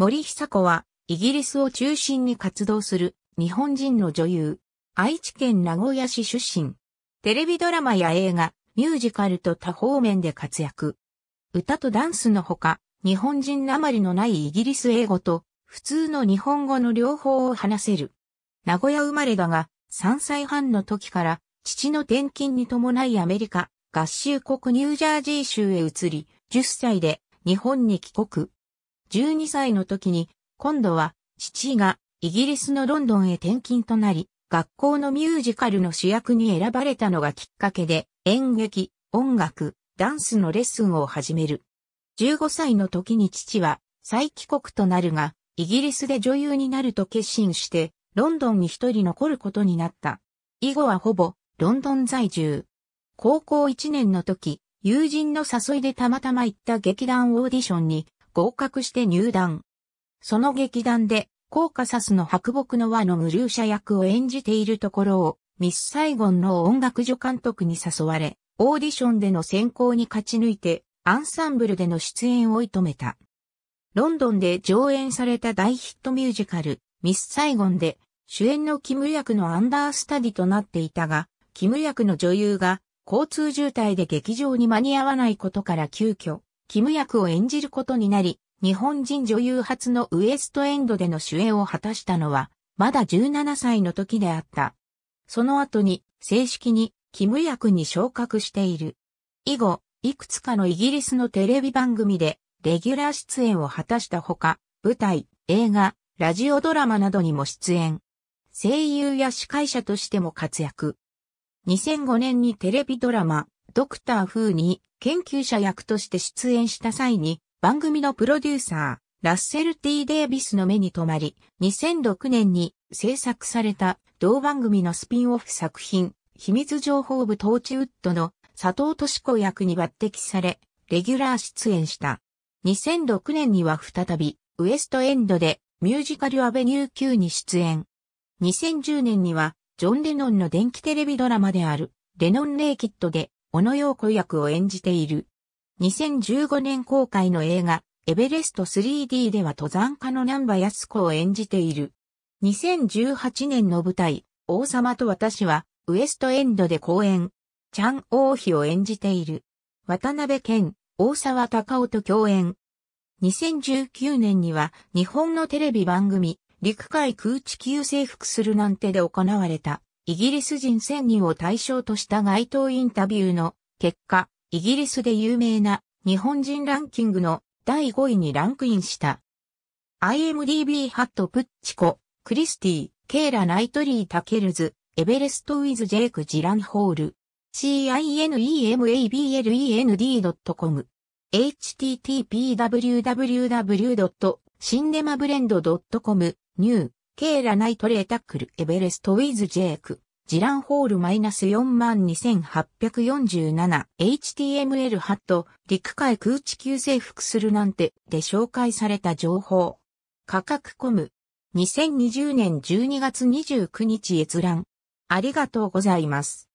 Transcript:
森久子は、イギリスを中心に活動する日本人の女優。愛知県名古屋市出身。テレビドラマや映画、ミュージカルと多方面で活躍。歌とダンスのほか、日本人なまりのないイギリス英語と、普通の日本語の両方を話せる。名古屋生まれだが、3歳半の時から、父の転勤に伴いアメリカ、合衆国ニュージャージー州へ移り、10歳で日本に帰国。12歳の時に、今度は父がイギリスのロンドンへ転勤となり、学校のミュージカルの主役に選ばれたのがきっかけで、演劇、音楽、ダンスのレッスンを始める。15歳の時に父は再帰国となるが、イギリスで女優になると決心して、ロンドンに一人残ることになった。以後はほぼ、ロンドン在住。高校1年の時、友人の誘いでたまたま行った劇団オーディションに合格して入団。その劇団で、コーカサスの白木の輪の無流者役を演じているところを、ミス・サイゴンの音楽助監督に誘われ、オーディションでの選考に勝ち抜いて、アンサンブルでの出演を射止めた。ロンドンで上演された大ヒットミュージカル、ミス・サイゴンで、主演のキム役のアンダースタディとなっていたが、キム役の女優が交通渋滞で劇場に間に合わないことから急遽、キム役を演じることになり、日本人女優初のウエストエンドでの主演を果たしたのは、まだ17歳の時であった。その後に、正式に、キム役に昇格している。以後、いくつかのイギリスのテレビ番組で、レギュラー出演を果たしたほか、舞台、映画、ラジオドラマなどにも出演。声優や司会者としても活躍。2005年にテレビドラマ、ドクター風に研究者役として出演した際に、番組のプロデューサー、ラッセル T・ デイビスの目に留まり、2006年に制作された同番組のスピンオフ作品、秘密情報部トーチウッドの佐藤敏子役に抜擢され、レギュラー出演した。2006年には再び、ウエストエンドでミュージカルアベニュー Q に出演。2010年には、ジョン・レノンの電気テレビドラマである、レノン・レイキッドで小野洋子役を演じている。2015年公開の映画、エベレスト 3D では登山家の南波康子を演じている。2018年の舞台、王様と私は、ウエストエンドで公演、チャン王妃を演じている。渡辺健、大沢隆夫と共演。2019年には、日本のテレビ番組、陸海空地球征服するなんてで行われた。イギリス人1000人を対象とした街頭インタビューの結果、イギリスで有名な日本人ランキングの第5位にランクインした。IMDB ハット・プッチコ、クリスティ、ケイラ・ナイトリー・タケルズ、エベレスト・ウィズ・ジェイク・ジランホール。cinemablen.com d http://www.cinemablen.com new ケーラナイトレータックルエベレストウィズジェイク。ジランホールマイナス 42847HTML ハット、陸海空地球征服するなんてで紹介された情報。価格コム。2020年12月29日閲覧。ありがとうございます。